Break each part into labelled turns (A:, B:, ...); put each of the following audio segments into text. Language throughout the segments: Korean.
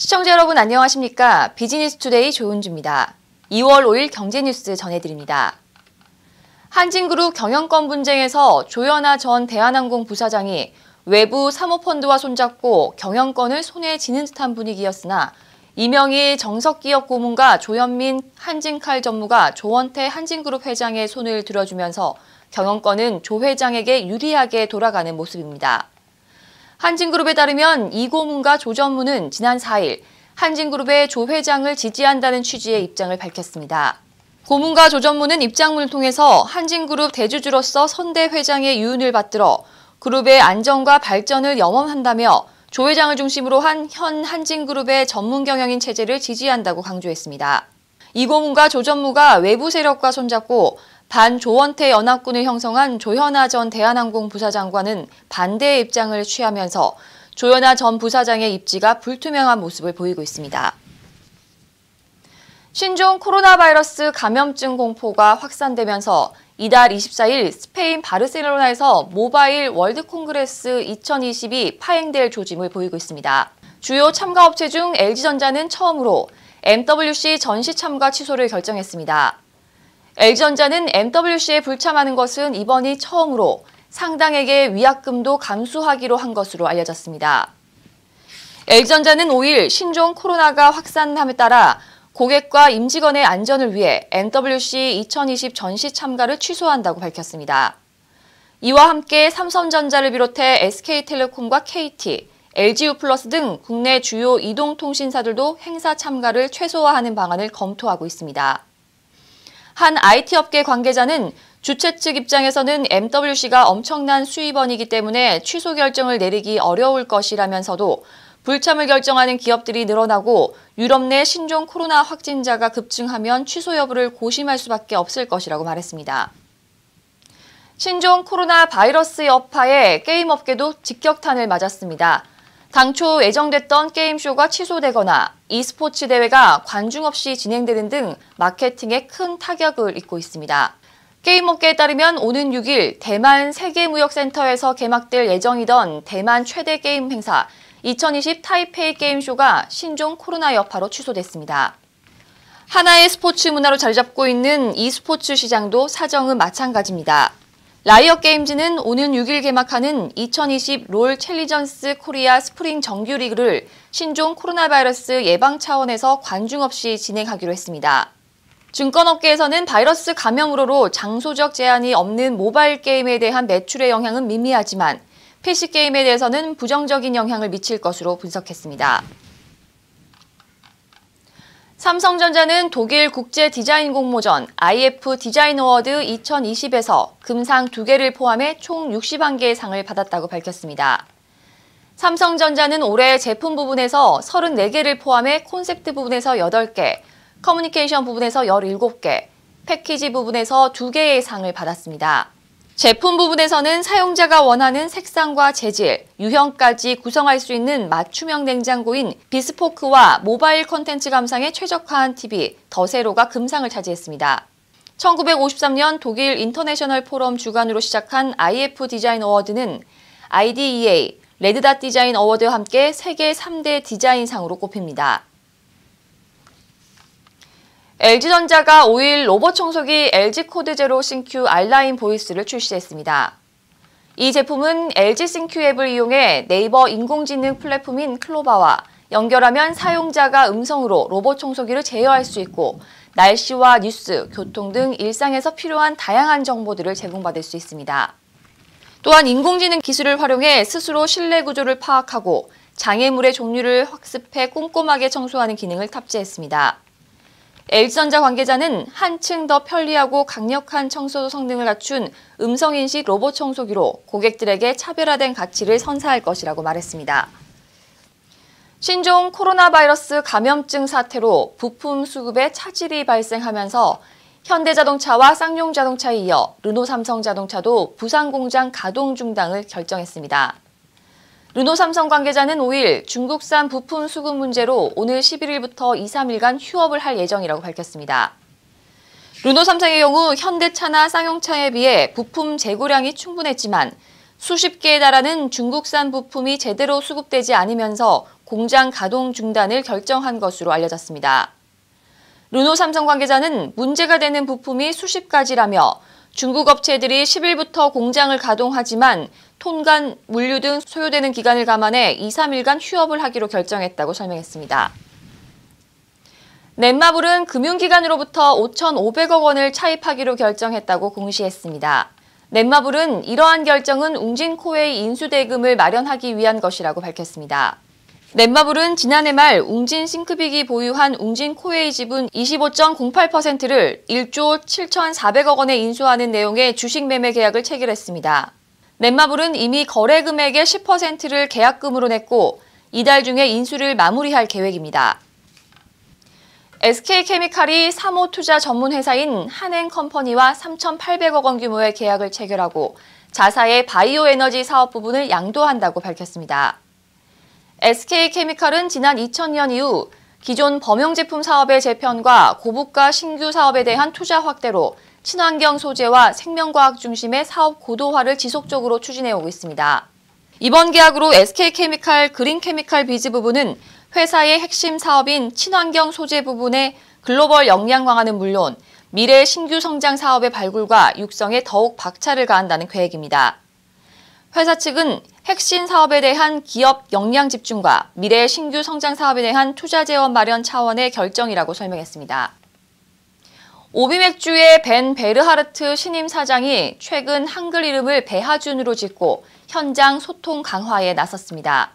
A: 시청자 여러분 안녕하십니까? 비즈니스 투데이 조은주입니다. 2월 5일 경제뉴스 전해드립니다. 한진그룹 경영권 분쟁에서 조현아 전 대한항공 부사장이 외부 사모펀드와 손잡고 경영권을 손에 지는 듯한 분위기였으나 이명희 정석기업 고문과 조현민 한진칼 전무가 조원태 한진그룹 회장의 손을 들어주면서 경영권은 조 회장에게 유리하게 돌아가는 모습입니다. 한진그룹에 따르면 이고문과 조 전무는 지난 4일 한진그룹의 조 회장을 지지한다는 취지의 입장을 밝혔습니다. 고문과 조 전무는 입장문을 통해서 한진그룹 대주주로서 선대 회장의 유은을 받들어 그룹의 안정과 발전을 염원한다며 조 회장을 중심으로 한 현 한진그룹의 전문 경영인 체제를 지지한다고 강조했습니다. 이고문과 조 전무가 외부 세력과 손잡고 반조원태 연합군을 형성한 조현아 전 대한항공 부사장과는 반대의 입장을 취하면서 조현아 전 부사장의 입지가 불투명한 모습을 보이고 있습니다. 신종 코로나 바이러스 감염증 공포가 확산되면서 이달 24일 스페인 바르셀로나에서 모바일 월드 콩그레스 2022 파행될 조짐을 보이고 있습니다. 주요 참가 업체 중 LG전자는 처음으로 MWC 전시 참가 취소를 결정했습니다. L전자는 MWC에 불참하는 것은 이번이 처음으로 상당액의 위약금도 감수하기로 한 것으로 알려졌습니다. L전자는 5일 신종 코로나가 확산함에 따라 고객과 임직원의 안전을 위해 MWC 2020 전시 참가를 취소한다고 밝혔습니다. 이와 함께 삼성전자를 비롯해 SK텔레콤과 KT, LGU 플러스 등 국내 주요 이동통신사들도 행사 참가를 최소화하는 방안을 검토하고 있습니다. 한 IT 업계 관계자는 주최 측 입장에서는 MWC가 엄청난 수입원이기 때문에 취소 결정을 내리기 어려울 것이라면서도 불참을 결정하는 기업들이 늘어나고 유럽 내 신종 코로나 확진자가 급증하면 취소 여부를 고심할 수밖에 없을 것이라고 말했습니다. 신종 코로나 바이러스 여파에 게임업계도 직격탄을 맞았습니다. 당초 예정됐던 게임쇼가 취소되거나 e스포츠 대회가 관중 없이 진행되는 등 마케팅에 큰 타격을 입고 있습니다. 게임업계에 따르면 오는 6일 대만 세계무역센터에서 개막될 예정이던 대만 최대 게임 행사 2020 타이페이 게임쇼가 신종 코로나 여파로 취소됐습니다. 하나의 스포츠 문화로 자리 잡고 있는 e스포츠 시장도 사정은 마찬가지입니다. 라이엇 게임즈는 오는 6일 개막하는 2020 롤 챌리전스 코리아 스프링 정규리그를 신종 코로나 바이러스 예방 차원에서 관중 없이 진행하기로 했습니다. 증권업계에서는 바이러스 감염 우로 장소적 제한이 없는 모바일 게임에 대한 매출의 영향은 미미하지만 PC게임에 대해서는 부정적인 영향을 미칠 것으로 분석했습니다. 삼성전자는 독일 국제 디자인 공모전 IF 디자인 어워드 2020에서 금상 두개를 포함해 총 61개의 상을 받았다고 밝혔습니다. 삼성전자는 올해 제품 부분에서 34개를 포함해 콘셉트 부분에서 8개, 커뮤니케이션 부분에서 17개, 패키지 부분에서 2개의 상을 받았습니다. 제품 부분에서는 사용자가 원하는 색상과 재질, 유형까지 구성할 수 있는 맞춤형 냉장고인 비스포크와 모바일 컨텐츠 감상에 최적화한 TV, 더세로가 금상을 차지했습니다. 1953년 독일 인터내셔널 포럼 주관으로 시작한 IF 디자인 어워드는 IDEA, 레드닷 디자인 어워드와 함께 세계 3대 디자인상으로 꼽힙니다. LG전자가 5일 로봇 청소기 LG 코드 제로 싱큐 알라인 보이스를 출시했습니다. 이 제품은 LG 싱큐 앱을 이용해 네이버 인공지능 플랫폼인 클로바와 연결하면 사용자가 음성으로 로봇 청소기를 제어할 수 있고 날씨와 뉴스, 교통 등 일상에서 필요한 다양한 정보들을 제공받을 수 있습니다. 또한 인공지능 기술을 활용해 스스로 실내 구조를 파악하고 장애물의 종류를 학습해 꼼꼼하게 청소하는 기능을 탑재했습니다. LG전자 관계자는 한층 더 편리하고 강력한 청소 도 성능을 갖춘 음성인식 로봇 청소기로 고객들에게 차별화된 가치를 선사할 것이라고 말했습니다. 신종 코로나 바이러스 감염증 사태로 부품 수급에 차질이 발생하면서 현대자동차와 쌍용자동차에 이어 르노삼성자동차도 부산공장 가동 중단을 결정했습니다. 르노삼성 관계자는 5일 중국산 부품 수급 문제로 오늘 11일부터 2, 3일간 휴업을 할 예정이라고 밝혔습니다. 르노삼성의 경우 현대차나 쌍용차에 비해 부품 재고량이 충분했지만 수십 개에 달하는 중국산 부품이 제대로 수급되지 않으면서 공장 가동 중단을 결정한 것으로 알려졌습니다. 르노삼성 관계자는 문제가 되는 부품이 수십 가지라며 중국 업체들이 10일부터 공장을 가동하지만 톤간, 물류 등 소요되는 기간을 감안해 2, 3일간 휴업을 하기로 결정했다고 설명했습니다. 넷마블은 금융기관으로부터 5,500억 원을 차입하기로 결정했다고 공시했습니다. 넷마블은 이러한 결정은 웅진코웨이 인수대금을 마련하기 위한 것이라고 밝혔습니다. 넷마블은 지난해 말 웅진 싱크빅이 보유한 웅진 코웨이 지분 25.08%를 1조 7,400억 원에 인수하는 내용의 주식 매매 계약을 체결했습니다. 넷마블은 이미 거래 금액의 10%를 계약금으로 냈고 이달 중에 인수를 마무리할 계획입니다. SK케미칼이 3호 투자 전문 회사인 한행컴퍼니와 3,800억 원 규모의 계약을 체결하고 자사의 바이오에너지 사업 부분을 양도한다고 밝혔습니다. SK케미칼은 지난 2000년 이후 기존 범용제품 사업의 재편과 고부가 신규 사업에 대한 투자 확대로 친환경 소재와 생명과학 중심의 사업 고도화를 지속적으로 추진해오고 있습니다. 이번 계약으로 SK케미칼 그린케미칼 비즈 부분은 회사의 핵심 사업인 친환경 소재 부분의 글로벌 역량 강화는 물론 미래 신규 성장 사업의 발굴과 육성에 더욱 박차를 가한다는 계획입니다. 회사 측은 핵심 사업에 대한 기업 역량 집중과 미래 신규 성장 사업에 대한 투자 재원 마련 차원의 결정이라고 설명했습니다. 오비맥주의 벤 베르하르트 신임 사장이 최근 한글 이름을 배하준으로 짓고 현장 소통 강화에 나섰습니다.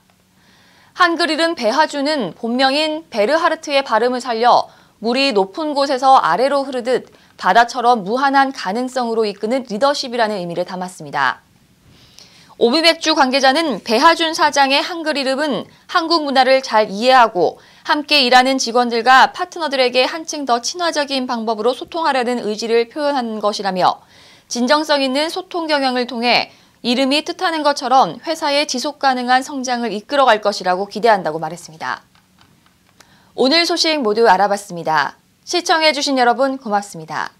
A: 한글 이름 배하준은 본명인 베르하르트의 발음을 살려 물이 높은 곳에서 아래로 흐르듯 바다처럼 무한한 가능성으로 이끄는 리더십이라는 의미를 담았습니다. 오비백주 관계자는 배하준 사장의 한글 이름은 한국 문화를 잘 이해하고 함께 일하는 직원들과 파트너들에게 한층 더 친화적인 방법으로 소통하려는 의지를 표현한 것이라며 진정성 있는 소통 경영을 통해 이름이 뜻하는 것처럼 회사의 지속 가능한 성장을 이끌어갈 것이라고 기대한다고 말했습니다. 오늘 소식 모두 알아봤습니다. 시청해주신 여러분 고맙습니다.